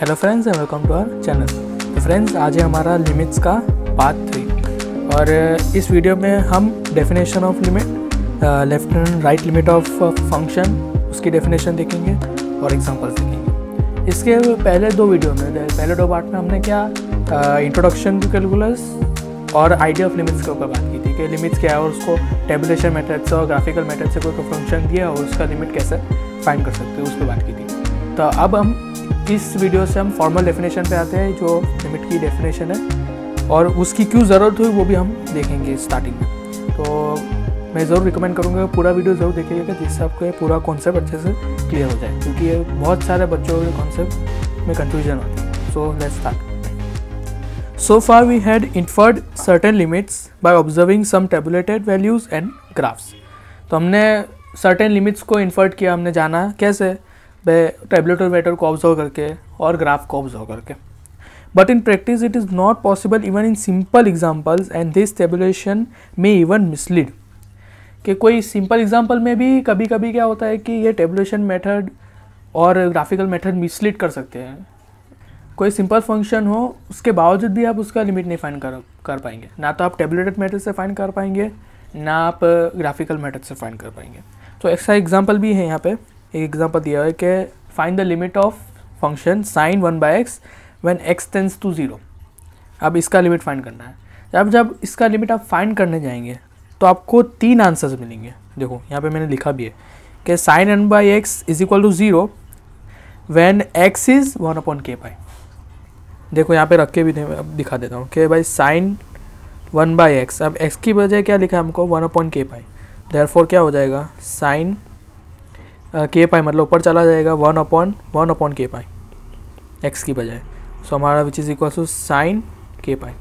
Hello friends and welcome to our channel तो friends आज है हमारा लिमिट्स का पार्ट थ्री और uh, इस वीडियो में हम definition of limit left and right limit of function उसकी डेफिनेशन देखेंगे और एग्जांपल्स देखेंगे इसके पहले दो वीडियो में पहले दो पार्ट में हमने क्या इंट्रोडक्शन टू कैलकुलस और आइडिया ऑफ लिमिट्स के ऊपर बात की थी कि लिमिट्स क्या है और उसको टेबुलेशन मेथड से और ग्राफिकल मेथड से कोई फंक्शन दिया और उसका लिमिट कैसे फाइंड कर सकते हैं उस पर बात की थी तो अब हम इस वीडियो से हम फॉर्मल डेफिनेशन पे आते हैं जो लिमिट की डेफिनेशन है और उसकी क्यों ज़रूरत हुई वो भी हम देखेंगे स्टार्टिंग में तो मैं ज़रूर रिकमेंड करूँगा पूरा वीडियो ज़रूर देखिएगा जिससे आपको पूरा कॉन्सेप्ट अच्छे से क्लियर हो जाए क्योंकि ये बहुत सारे बच्चों के कॉन्सेप्ट में कन्फ्यूजन होता है so let's start so far we had inferred certain limits by observing some tabulated values and graphs तो हमने सर्टेन लिमिट्स को इन्फर्ट किया हमने जाना कैसे बाय टेबलेटर मेटर को ऑब्जर्व करके और ग्राफ को ऑब्जर्व करके but in practice it is not possible even in simple examples and this tabulation में इवन मिसलीड कि कोई सिंपल एग्जाम्पल में भी कभी कभी क्या होता है कि ये टेबुलेशन मेथड और ग्राफिकल मेथड मिसलीड कर सकते हैं कोई सिंपल फंक्शन हो उसके बावजूद भी आप उसका लिमिट नहीं फाइन कर कर पाएंगे ना तो आप टेबुलेटेड मेथड से फ़ाइन कर पाएंगे ना आप ग्राफिकल मेथड से फाइन कर पाएंगे तो ऐसा एग्जाम्पल भी है यहाँ पर एक एग्जाम्पल दिया है कि find the limit of function sine one by x when x tends to zero अब इसका लिमिट फाइंड करना है अब जब इसका लिमिट आप फाइंड करने जाएंगे तो आपको तीन आंसर्स मिलेंगे देखो यहाँ पे मैंने लिखा भी है कि sine n by x is equal to zero when x is one upon k pi देखो यहाँ पे रख के भी अब दिखा देता हूँ कि भाई साइन वन बाई एक्स अब एक्स की बजाय क्या लिखा है हमको वन अपॉन के पाई देर फोर क्या हो जाएगा साइन के पाई मतलब ऊपर चला जाएगा one upon one upon k पाई एक्स की बजाय सो so, हमारा which is equal to sine k pi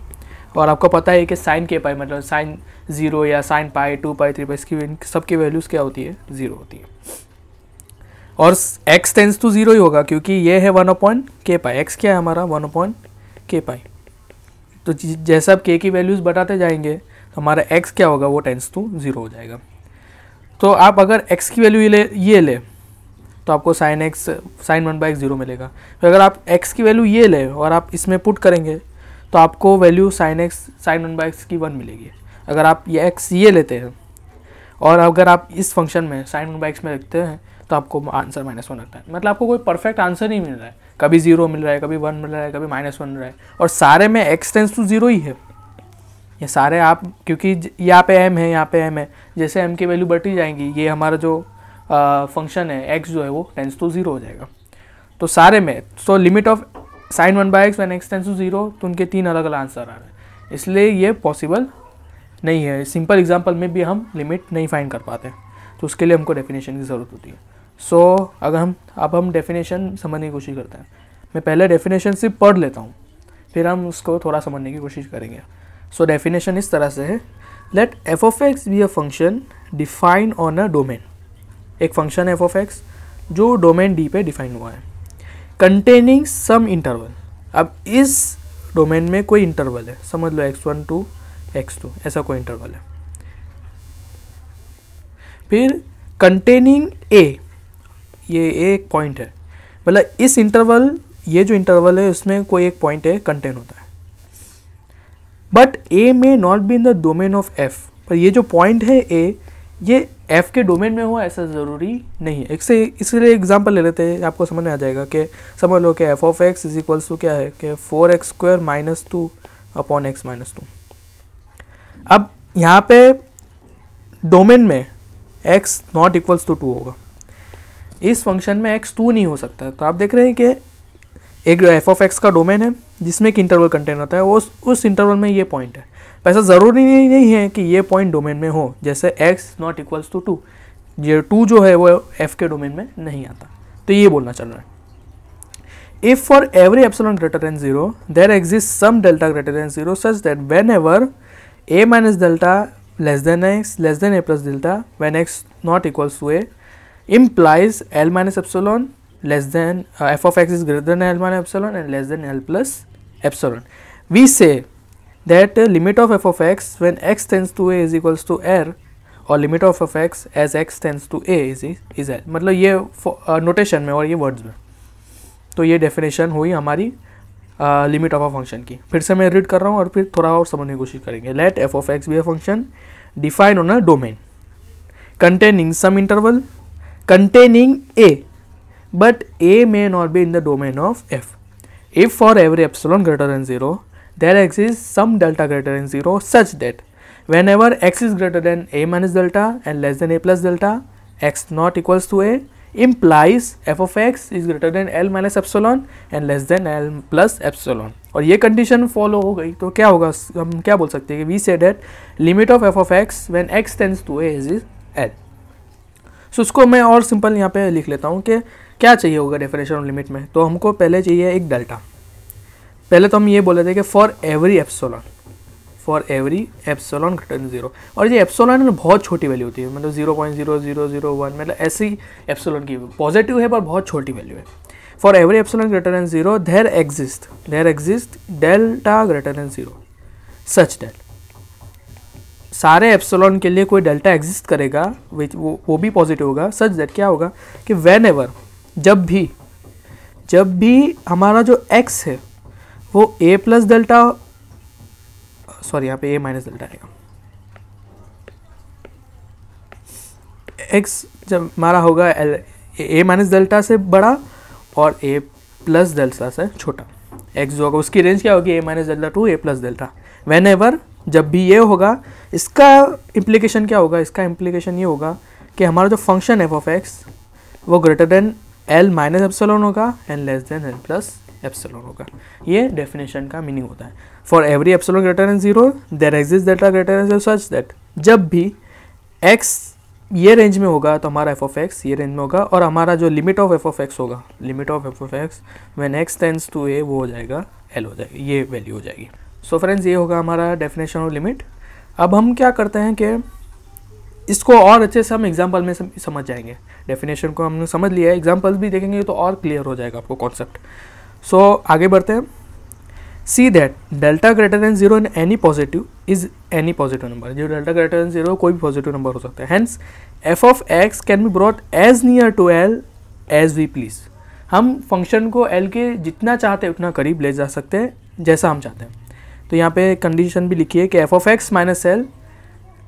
और आपको पता है कि साइन के पाई मतलब साइन ज़ीरो या sine pi two pi three pi इसकी सबकी वैल्यूज़ क्या होती है ज़ीरो होती है और एक्स टेंस टू ज़ीरो ही होगा क्योंकि ये है वन अपॉइंट के पाई एक्स क्या है हमारा वन अपॉइंट के पाई तो जैसा आप के की वैल्यूज़ बताते जाएंगे तो हमारा एक्स क्या होगा वो टेंस टू ज़ीरो हो जाएगा तो आप अगर एक्स की वैल्यू ये ले ये ले तो आपको sine x sine one by x zero मिलेगा तो अगर आप एक्स की वैल्यू ये ले और आप इसमें पुट करेंगे तो आपको value sine x sine one by x की वन मिलेगी अगर आप ये एक्स ये लेते हैं और अगर आप इस फंक्शन में साइन वन बाई एक्स में रखते हैं तो आपको आंसर माइनस वन लगता है मतलब आपको कोई परफेक्ट आंसर नहीं मिल रहा है कभी जीरो मिल रहा है कभी वन मिल रहा है कभी माइनस वन मिल रहा है और सारे में एक्स टेंस टू जीरो ही है ये सारे आप क्योंकि यहाँ पे एम है यहाँ पे एम है जैसे एम की वैल्यू बढ़ती जाएंगी ये हमारा जो फंक्शन है एक्स जो है वो टेंस टू ज़ीरो हो जाएगा तो सारे में so limit of sine one by x one x tends to zero तो उनके तीन अलग अलग आंसर आ रहे हैं इसलिए ये पॉसिबल नहीं है सिंपल एग्जाम्पल में भी हम लिमिट नहीं फाइंड कर पाते तो उसके लिए हमको डेफिनेशन की ज़रूरत होती है सो so, अगर हम अब हम डेफिनेशन समझने की कोशिश करते हैं मैं पहले डेफिनेशन सिर्फ पढ़ लेता हूँ फिर हम उसको थोड़ा समझने की कोशिश करेंगे सो डेफिनेशन इस तरह से है let f of x be a function define on a domain एक फंक्शन एफ ऑफ एक्स जो डोमेन डी पे डिफाइन हुआ है कंटेनिंग सम इंटरवल अब इस डोमेन में कोई इंटरवल है समझ लो x one to x two ऐसा कोई इंटरवल है फिर कंटेनिंग ए ये एक पॉइंट है मतलब इस इंटरवल ये जो इंटरवल है उसमें कोई एक पॉइंट है कंटेन होता है but a may not be in the domain of f पर ये जो पॉइंट है ए ये एफ के डोमेन में हो ऐसा ज़रूरी नहीं है एक से इसलिए एग्जाम्पल ले लेते हैं आपको समझ में आ जाएगा कि समझ लो कि f of x is equals to क्या है कि four x square minus two upon x minus two अब यहाँ पे डोमेन में x not equals to two होगा इस फंक्शन में एक्स टू नहीं हो सकता तो आप देख रहे हैं कि एक एफ ऑफ एक्स का डोमेन है जिसमें एक इंटरवल कंटेन होता है वो उस इंटरवल में ये पॉइंट है ऐसा ज़रूरी नहीं, नहीं है कि ये पॉइंट डोमेन में हो जैसे x not equals to two ये टू जो है वो एफ के डोमेन में नहीं आता तो ये बोलना चल रहा है if for every epsilon greater than zero there exist some delta greater than zero such that whenever a minus delta less than x less than a plus delta when x not equals to a implies l minus epsilon less than uh, f of x is greater than l minus epsilon and less than l plus epsilon. We say that uh, limit of f of x when x tends to a is equals to r और limit of f x as x tends to a is is l मतलब ये notation uh, में और ये words में तो ये definition हुई हमारी लिमिट ऑफ अ फंक्शन की फिर से मैं रीड कर रहा हूँ और फिर थोड़ा और समझने की कोशिश करेंगे let f of x be a function define on a domain containing some interval containing a but A may not be in the domain of F. If for every epsilon greater than 0, there exists some delta greater than 0 such that whenever x is greater than a minus delta and less than a plus delta, x not equals to a implies f of x is greater than l minus epsilon and less than l plus epsilon. और ये condition follow हो गई तो क्या होगा हम क्या बोल सकते हैं कि we say that limit of f of x when x tends to a is l so उसको मैं और सिंपल यहाँ पे लिख लेता हूँ कि क्या चाहिए होगा डेफिनेशन और लिमिट में तो हमको पहले चाहिए एक डेल्टा पहले तो हम ये बोले थे कि for every epsilon for every epsilon घटन जीरो और ये एप्सोलॉन है ना बहुत छोटी वैल्यू होती है मतलब zero point zero zero zero one मतलब ऐसी एप्सोलॉन की पॉजिटिव है पर बहुत छोटी वैल्यू है for every epsilon greater than zero there exist there exist delta greater than zero such डेल सारे एप्सोलॉन के लिए कोई डेल्टा एग्जिस्ट करेगा विच वो वो भी पॉजिटिव होगा सच डेट क्या होगा कि वेन एवर जब भी जब भी हमारा जो एक्स है वो ए प्लस डेल्टा सॉरी यहाँ पे ए माइनस डेल्टा आएगा एक्स जब हमारा होगा l ए माइनस डेल्टा से बड़ा और ए प्लस डेल्टा से छोटा एक्स जो होगा उसकी रेंज क्या होगी a minus delta to a plus delta whenever जब भी ये होगा इसका इम्प्लीकेशन क्या होगा इसका इम्प्लीकेशन ये होगा कि हमारा जो फंक्शन एफ ऑफ एक्स वो greater than l minus epsilon होगा and less than l plus epsilon होगा ये डेफिनेशन का मीनिंग होता है for every epsilon greater than zero there exist डेटा greater than zero such that जब भी एक्स ये रेंज में होगा तो हमारा एफ ऑफ एक्स ये रेंज में होगा और हमारा जो limit of f of x होगा limit of f of x when x tends to a वो हो जाएगा एल हो जाएगी ये वैल्यू हो जाएगी सो so फ्रेंड्स ये होगा हमारा डेफिनेशन ऑफ लिमिट अब हम क्या करते हैं कि इसको और अच्छे से हम एग्जाम्पल में समझ जाएंगे डेफिनेशन को हमने समझ लिया है एग्जाम्पल्स भी देखेंगे तो और क्लियर हो जाएगा आपको कॉन्सेप्ट सो so, आगे बढ़ते हैं see that delta greater than zero in any positive is any positive number जो डेल्टा ग्रेटर देन जीरो कोई भी पॉजिटिव नंबर हो सकता है hence f of x can be brought as near to l as we please हम function को l के जितना चाहते हैं उतना करीब ले जा सकते हैं जैसा हम चाहते हैं तो यहाँ पे कंडीशन भी लिखी है कि f of x minus l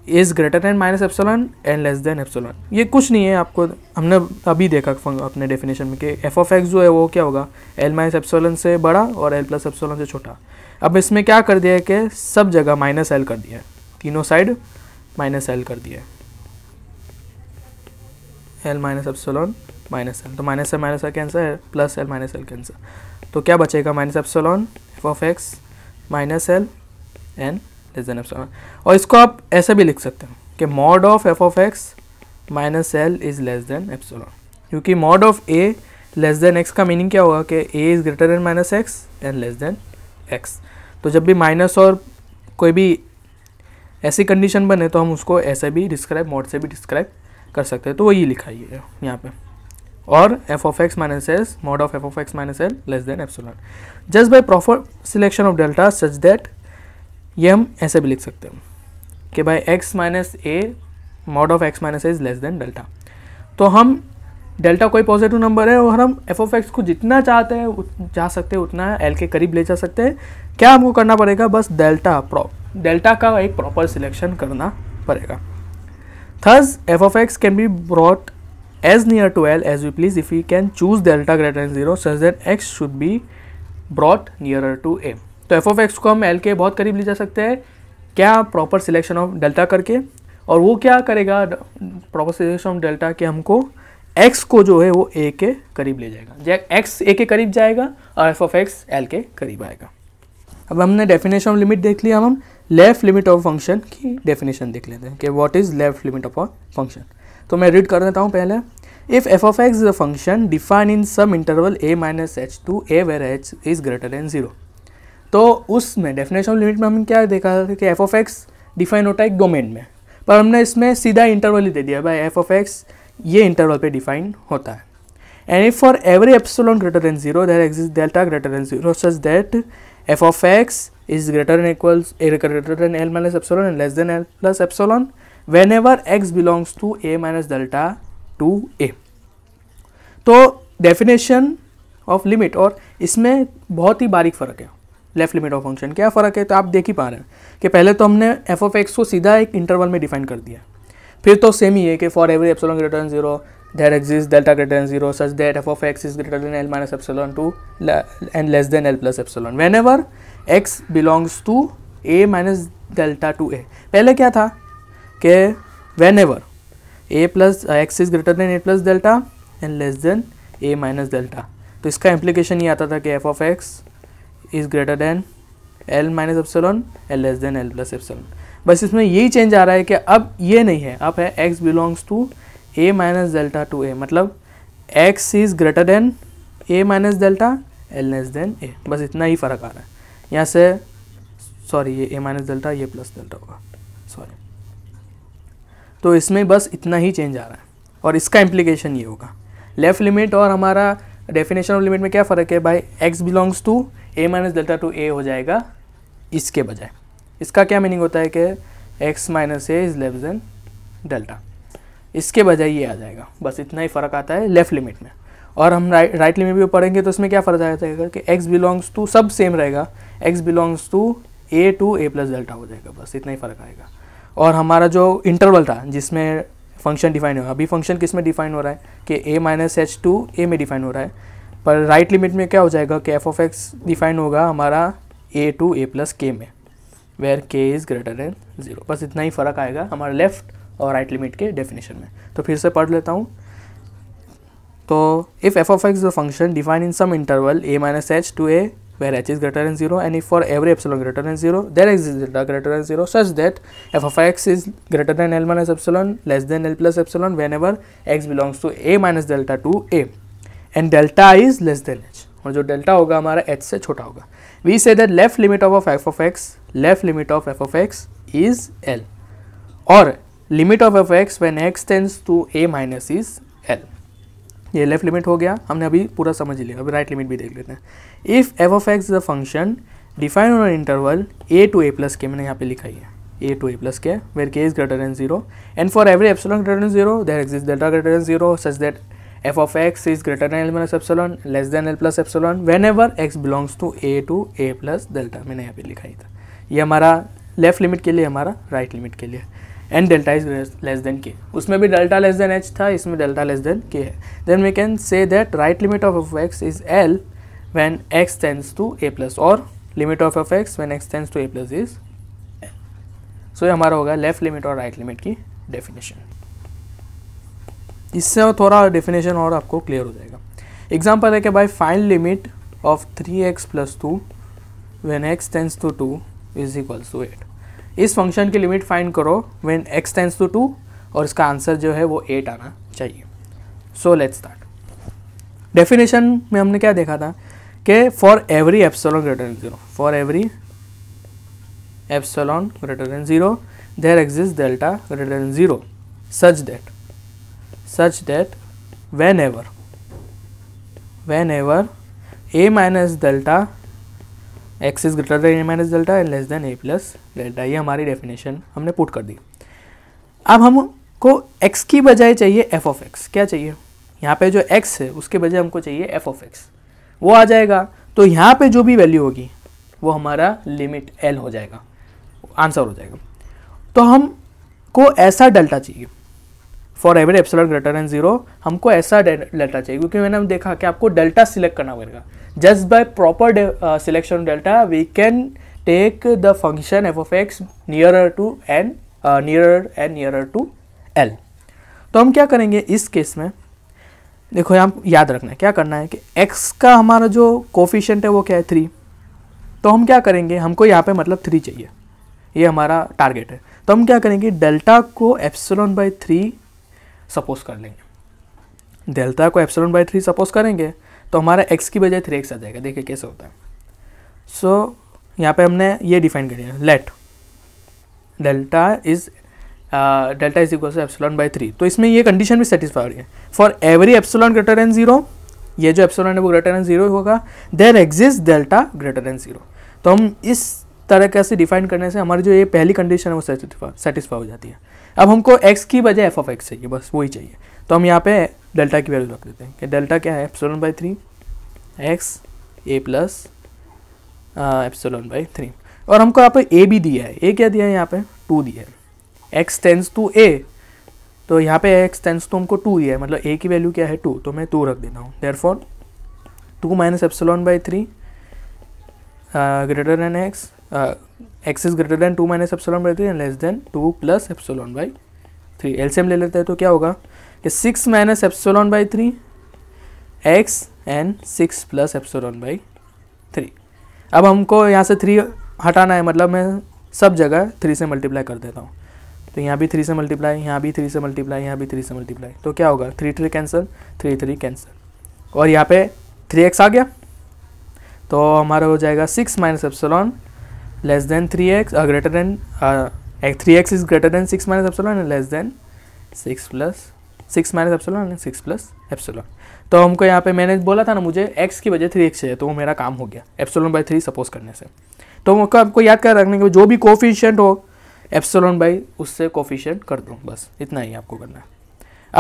is greater than minus epsilon and less than epsilon ये कुछ नहीं है आपको हमने अभी देखा अपने डेफिनेशन में कि एफ ऑफ एक्स जो है वो क्या होगा एल माइनस एप्सोलन से बड़ा और एल प्लस एप्सोलन से छोटा अब इसमें क्या कर दिया है कि सब जगह माइनस एल कर दिया है तीनों साइड माइनस एल कर दिया है l minus epsilon minus l तो minus l minus l cancel है plus l minus l cancel तो क्या बचेगा minus epsilon f of x minus l and less than epsilon और इसको आप ऐसे भी लिख सकते हो कि mod of f of x minus l is less than epsilon क्योंकि mod of a less than x का मीनिंग क्या होगा कि a is greater then minus x and less than x तो जब भी माइनस और कोई भी ऐसी कंडीशन बने तो हम उसको ऐसे भी डिस्क्राइब मॉड से भी डिस्क्राइब कर सकते हैं तो वही ये लिखा ही है यहाँ पे और f of x minus s mod of f of x minus l less than epsilon just by proper selection of delta such that ये हम ऐसे भी लिख सकते हैं कि भाई x minus a mod of x minus a is less than delta तो हम डेल्टा कोई पॉजिटिव नंबर है और हम एफ ऑफ एक्स को जितना चाहते हैं जा सकते हैं उतना एल के करीब ले जा सकते हैं क्या हमको करना पड़ेगा बस डेल्टा प्रॉप डेल्टा का एक प्रॉपर सिलेक्शन करना पड़ेगा thus f of x can be brought as near to l as you please if you can choose delta greater zero such such x should should brought near to to तो f of x को हम L के बहुत करीब ले जा सकते हैं क्या प्रॉपर सिलेक्शन ऑफ डेल्टा करके और वो क्या करेगा प्रॉपर सिलेक्शन ऑफ डेल्टा के हमको एक्स को जो है वो ए के करीब ले जाएगा एक्स ए के करीब जाएगा और एफ ऑफ एक्स एल के करीब आएगा अब हमने डेफिनेशन ऑफ लिमिट देख लिया हम लेफ्ट लिमिट ऑफ फंक्शन की डेफिनेशन देख लेते हैं कि what is left limit of function तो मैं रीड कर देता हूँ पहले if f of x is a function define in some interval a minus h to a where h is greater than zero तो उसमें डेफिनेशन ऑफ लिमिट में हमने क्या देखा था कि एफ ऑफ एक्स डिफाइन होता है डोमेन में पर हमने इसमें सीधा इंटरवल ही दे दिया भाई एफ ऑफ एक्स ये इंटरवल पे डिफाइन होता है and if for every epsilon greater than zero there exist delta greater than zero such that f of x is greater than equals greater than l minus epsilon and less than l plus epsilon whenever x belongs to a minus delta to a तो definition of limit और इसमें बहुत ही बारीक फ़र्क है left limit of function क्या फ़र्क है तो आप देख ही पा रहे हैं कि पहले तो हमने एफ ऑफ एक्स को सीधा एक इंटरवल में डिफाइन कर दिया फिर तो सेम ही है कि for every epsilon greater than zero there exist delta greater than zero such that f of x is greater than l minus epsilon to and less than l plus epsilon whenever x belongs to a minus delta to a पहले क्या था कि whenever a plus x is greater than a plus delta and less than a minus delta तो इसका implication ये आता था कि f of x is greater than l minus epsilon l less than l plus epsilon बस इसमें यही change आ रहा है कि अब ये नहीं है अब है x belongs to a minus delta to a मतलब x is greater than a minus delta l less than a बस इतना ही फ़र्क आ रहा है यहाँ से सॉरी ये ए माइनस डेल्टा ये प्लस डेल्टा होगा सॉरी तो इसमें बस इतना ही चेंज आ रहा है और इसका इम्प्लीकेशन ये होगा लेफ़्ट लिमिट और हमारा डेफिनेशन ऑफ लिमिट में क्या फ़र्क है भाई x belongs to a minus delta to a हो जाएगा इसके बजाय इसका क्या मीनिंग होता है कि x minus a is less than delta इसके बजाय ये आ जाएगा बस इतना ही फ़र्क आता है लेफ़्ट लिमिट में और हम राइट राइट लिमिट भी पढ़ेंगे तो इसमें क्या फ़र्क आ जाएगा कि एक्स बिलोंग्स टू सब सेम रहेगा x belongs to a to a plus delta हो जाएगा बस इतना ही फ़र्क आएगा और हमारा जो इंटरवल था जिसमें फंक्शन डिफाइन हुआ अभी फंक्शन किस में डिफाइन हो रहा है कि a minus h to a में डिफाइन हो रहा है पर राइट लिमिट में क्या हो जाएगा कि एफ ऑफ एक्स डिफाइन होगा हमारा ए टू ए प्लस के में वेयर के इज़ ग्रेटर देन ज़ीरो बस इतना ही फ़र्क आएगा हमारे लेफ्ट और राइट right लिमिट के डेफिनेशन में तो फिर से पढ़ लेता हूँ तो if f of x is function define in some interval a minus h to a where h is greater and zero and if for every epsilon greater than zero there x is greater and zero such that f of x is greater than l minus epsilon less than l plus epsilon whenever x belongs to a minus delta to a and delta I is less than h और जो delta होगा हमारा H से छोटा होगा we say that left limit of of f of x left limit of f of x is l और limit of f x when x tends to a minus is l ये left limit हो गया हमने अभी पूरा समझ लिया अभी राइट लिमिट भी देख लेते हैं if f of x is a function define on interval a to a plus k मैंने यहाँ पे लिखा ही है a to a plus k where k is greater than zero and for every epsilon greater than zero there exist delta greater than zero such that f of x is greater l minus minus less than l plus plus whenever x belongs to a to a plus delta मैंने यहाँ पे लिखा ही था ये हमारा left limit के लिए हमारा राइट right लिमिट के लिए and delta is less than k उसमें भी डेल्टा लेस देन एच था इसमें डेल्टा लेस देन के है then we can say that right limit of f x is l when x tends to a plus और limit of f x when x tends to a plus is so ये हमारा होगा left limit और right right limit की definition इससे थोड़ा definition और आपको क्लियर हो जाएगा एग्जाम्पल है कि भाई find limit of three x plus two when x tends to two is equals to eight इस फंक्शन की लिमिट फाइंड करो when x tends to two और इसका आंसर जो है वो एट आना चाहिए सो लेट स्टार्ट डेफिनेशन में हमने क्या देखा था कि for every epsilon greater than zero for every epsilon greater than zero there exist delta greater than zero such that such that whenever whenever a minus delta x is greater than a minus delta and less than a plus delta ये हमारी definition हमने put कर दी अब हमको x की बजाय चाहिए f of x क्या चाहिए यहाँ पे जो x है उसके बजाय हमको चाहिए f of x वो आ जाएगा तो यहाँ पे जो भी वैल्यू होगी वो हमारा लिमिट l हो जाएगा आंसर हो जाएगा तो हम को ऐसा डेल्टा चाहिए for every epsilon greater than zero हमको ऐसा डेल्टा चाहिए क्योंकि मैंने हम देखा कि आपको डेल्टा सिलेक्ट करना पड़ेगा just by proper selection delta we can take the function f of x nearer to and nearer and nearer to l तो हम क्या करेंगे इस केस में देखो यहाँ याद रखना है क्या करना है कि x का हमारा जो कोफिशेंट है वो क्या है थ्री तो हम क्या करेंगे हमको यहाँ पे मतलब थ्री चाहिए ये हमारा टारगेट है तो हम क्या करेंगे डेल्टा को एप्सलॉन बाई थ्री सपोज कर लेंगे डेल्टा को एप्सलॉन बाई थ्री सपोज करेंगे तो हमारा एक्स की बजाय थ्री एक्स आ जाएगा देखिए कैसे होता है सो so, यहाँ पे हमने ये डिफाइन कर दिया let delta is delta is equal to epsilon by three तो इसमें ये कंडीशन भी सेटिस्फाई हो रही है for every epsilon greater than zero ये जो एप्सलॉन है वो ग्रेटर दैन जीरो होगा there exist delta greater than zero तो हम इस तरह से डिफाइन करने से हमारी जो ये पहली कंडीशन है वो सेटिस्फाई हो जाती है अब हमको एक्स की बजाय एफ ऑफ एक्स चाहिए बस वही चाहिए तो हम यहाँ पे डेल्टा की वैल्यू रख देते हैं कि डेल्टा क्या है epsilon by three x a plus epsilon by three और हमको यहाँ पे ए भी दिया है ए क्या दिया है यहाँ पे टू दिया है एक्स टेंस टू ए तो यहाँ पे एक्स टेंस टू हमको टू दिया है मतलब ए की वैल्यू क्या है टू तो मैं टू रख देता हूँ there for two minus epsilon by three greater than x x is greater than two minus epsilon by three and less than two plus epsilon by three LCM ले लेते हैं तो क्या होगा कि six minus epsilon by three x and six plus epsilon by three अब हमको यहाँ से थ्री हटाना है मतलब मैं सब जगह थ्री से मल्टीप्लाई कर देता हूँ तो यहाँ भी थ्री से मल्टीप्लाई यहाँ भी थ्री से मल्टीप्लाई यहाँ भी थ्री से मल्टीप्लाई तो क्या होगा three three cancel three three cancel और यहाँ पे थ्री एक्स आ गया तो हमारा हो जाएगा six minus epsilon less than three x greater than three x is greater than six minus epsilon and less than six plus six minus epsilon six plus epsilon तो हमको यहाँ पे मैंने बोला था ना मुझे एक्स की वजह थ्री एक्स है तो वो मेरा काम हो गया एप्सोलॉन बाई थ्री सपोज करने से तो हमको आपको याद कर रखने के जो भी कोफिशियंट हो एप्सोलॉन बाई उससे कोफिशियंट कर दो बस इतना ही आपको करना है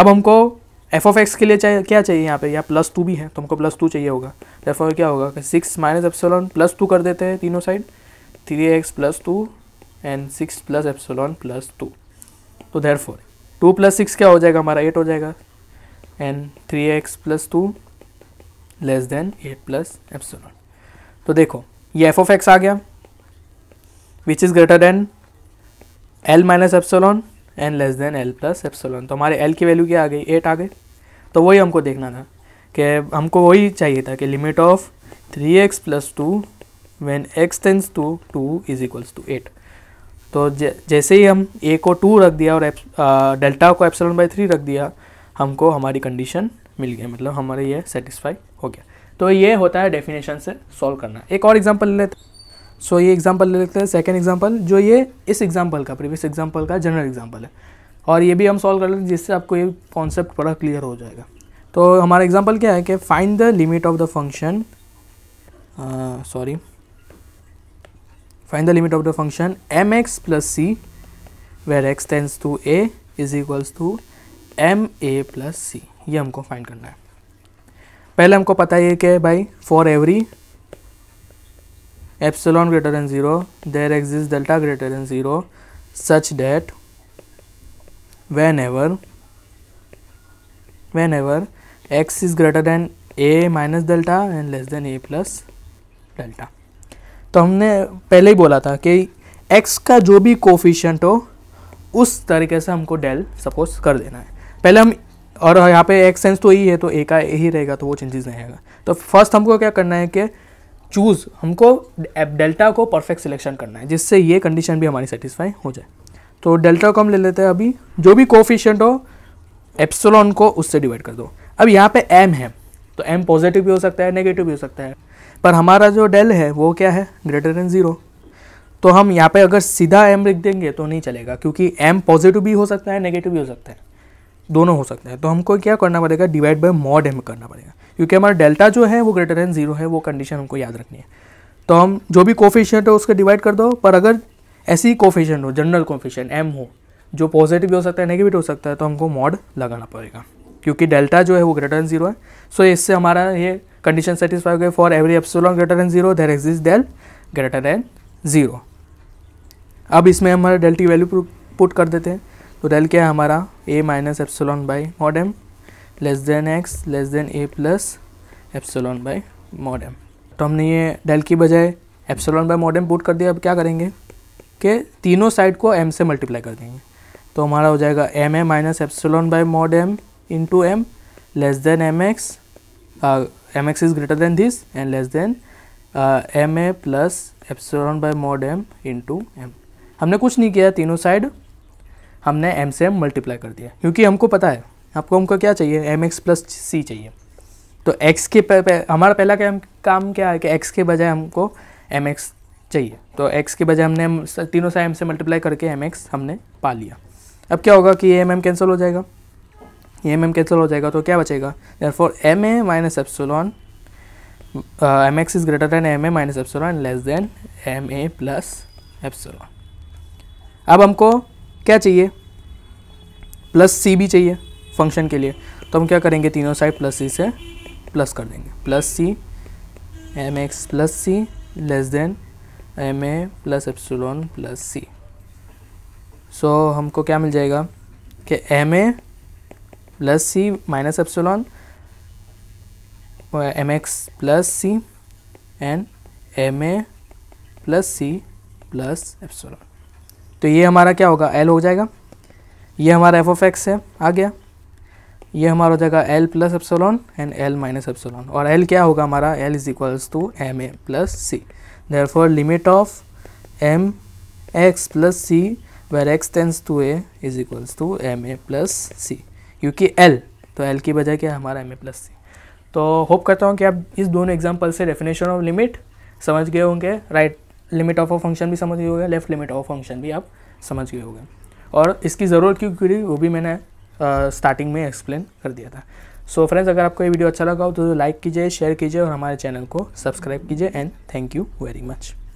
अब हमको एफ ऑफ एक्स के लिए चाहिए क्या चाहिए यहाँ पे यहाँ प्लस टू भी है तो हमको प्लस टू चाहिए होगा तो एफ ऑफ क्या होगा six minus epsilon plus two कर देते हैं तीनों side three x plus two and six plus epsilon plus two तो therefore two plus six क्या हो जाएगा हमारा एट हो जाएगा and three x plus two less than eight plus epsilon तो देखो ये एफ ऑफ एक्स आ गया which is greater than l minus epsilon and less than l plus epsilon तो हमारे एल की वैल्यू क्या आ गई एट आ गई तो वही हमको देखना था कि हमको वही चाहिए था कि limit of three x plus two when x tends to two is equals to eight तो जैसे ही हम ए को टू रख दिया और डेल्टा को एप्सलन बाई थ्री रख दिया हमको हमारी कंडीशन मिल गया मतलब हमारे ये सेटिस्फाई हो गया तो ये होता है डेफिनेशन से सॉल्व करना एक और एग्जांपल ले लेते सो so, ये एग्जांपल ले लेते हैं सेकेंड एग्जांपल जो ये इस एग्जांपल का प्रीवियस एग्जांपल का जनरल एग्जांपल है और ये भी हम सॉल्व कर लेते हैं जिससे आपको ये कॉन्सेप्ट बड़ा क्लियर हो जाएगा तो हमारा एग्जाम्पल क्या है कि find the limit of the function sorry the limit of the function m x plus c where x tends to a is equals to m a plus c ये हमको फाइंड करना है पहले हमको पता है क्या है भाई for every epsilon greater than zero there exist delta greater than zero such that whenever whenever x is greater than a minus delta and less than a plus delta तो हमने पहले ही बोला था कि x का जो भी coefficient हो उस तरीके से हमको डेल सपोज कर देना है पहले हम और यहाँ पे एक्स सेंस तो यही है तो ए का ए ही रहेगा तो वो चेंजेस नहीं आएगा तो फर्स्ट हमको क्या करना है कि चूज़ हमको डेल्टा को परफेक्ट सिलेक्शन करना है जिससे ये कंडीशन भी हमारी सेटिस्फाई हो जाए तो डेल्टा को हम ले लेते हैं अभी जो भी कोफिशेंट हो एप्सोलॉन को उससे डिवाइड कर दो अब यहाँ पे एम है तो एम पॉजिटिव भी हो सकता है नेगेटिव भी हो सकता है पर हमारा जो डेल है वो क्या है ग्रेटर देन ज़ीरो तो हम यहाँ पे अगर सीधा एम लिख देंगे तो नहीं चलेगा क्योंकि एम पॉजिटिव भी हो सकता है नेगेटिव भी हो सकता है दोनों हो सकते हैं तो हमको क्या करना पड़ेगा डिवाइड बाय मॉड एम करना पड़ेगा क्योंकि हमारा डेल्टा जो है वो ग्रेटर देन जीरो है वो कंडीशन हमको याद रखनी है तो हम जो भी कोफिशियंट हो उसका डिवाइड कर दो पर अगर ऐसी कोफिशेंट कोफिशियंट हो जनरल कोफिशियंट एम हो जो पॉजिटिव भी हो सकता है नेगेटिव हो सकता है तो हमको मॉड लगाना पड़ेगा क्योंकि डेल्टा जो है वो ग्रेटर देन जीरो है सो इससे हमारा ये कंडीशन सेटिस्फाई हो गए for every epsilon greater than zero there exist del greater than zero अब इसमें हमारा डेल वैल्यू पुट कर देते हैं तो डेल क्या है हमारा a minus epsilon by mod m less than x less than a plus epsilon by mod m तो हमने ये डेल की बजाय epsilon by mod m put कर दिया अब क्या करेंगे कि तीनों साइड को एम से मल्टीप्लाई कर देंगे तो हमारा हो जाएगा m a minus epsilon by mod m into m less than m x x is greater than this and less than uh, a plus epsilon by mod m to m हमने कुछ नहीं किया तीनों साइड हमने M से M multiply कर दिया क्योंकि हमको पता है आपको हमको क्या चाहिए एम एक्स प्लस सी चाहिए तो एक्स के पे, पे, हमारा पहला क्या काम क्या है कि एक्स के बजाय हमको एम एक्स चाहिए तो एक्स के बजाय हमने तीनों साइड एम से मल्टीप्लाई करके एम एक्स हमने पा लिया अब क्या होगा कि एम एम कैंसिल हो जाएगा ये एम एम कैंसिल हो जाएगा तो क्या बचेगा therefore m a minus epsilon m x is greater than m a minus epsilon less than m a plus epsilon अब हमको क्या चाहिए प्लस सी भी चाहिए फंक्शन के लिए तो हम क्या करेंगे तीनों साइड प्लस सी से प्लस कर देंगे plus c m x plus c less than m a plus epsilon plus c so हमको क्या मिल जाएगा कि m a plus c minus epsilon m x plus c and m a plus c plus epsilon तो ये हमारा क्या होगा एल हो जाएगा ये हमारा एफ ऑफ एक्स है आ गया ये हमारा हो जाएगा l plus epsilon and l minus epsilon और एल क्या होगा हमारा l is equals to m a plus c therefore limit of m x plus c where x tends to a is equals to m a plus c क्योंकि l तो L की बजाय क्या हमारा M a plus सी तो hope करता हूँ कि आप इस दोनों एग्जाम्पल से डेफिनेशन ऑफ लिमिट समझ गए होंगे right limit of a function भी समझ गए होंगे लेफ्ट लिमिट ऑफ फंक्शन भी आप समझ गए होंगे और इसकी ज़रूरत क्यों क्यों वो भी मैंने स्टार्टिंग uh, में एक्सप्लेन कर दिया था सो so फ्रेंड्स अगर आपको ये वीडियो अच्छा लगा हो तो लाइक कीजिए शेयर कीजिए और हमारे चैनल को सब्सक्राइब कीजिए and thank you very much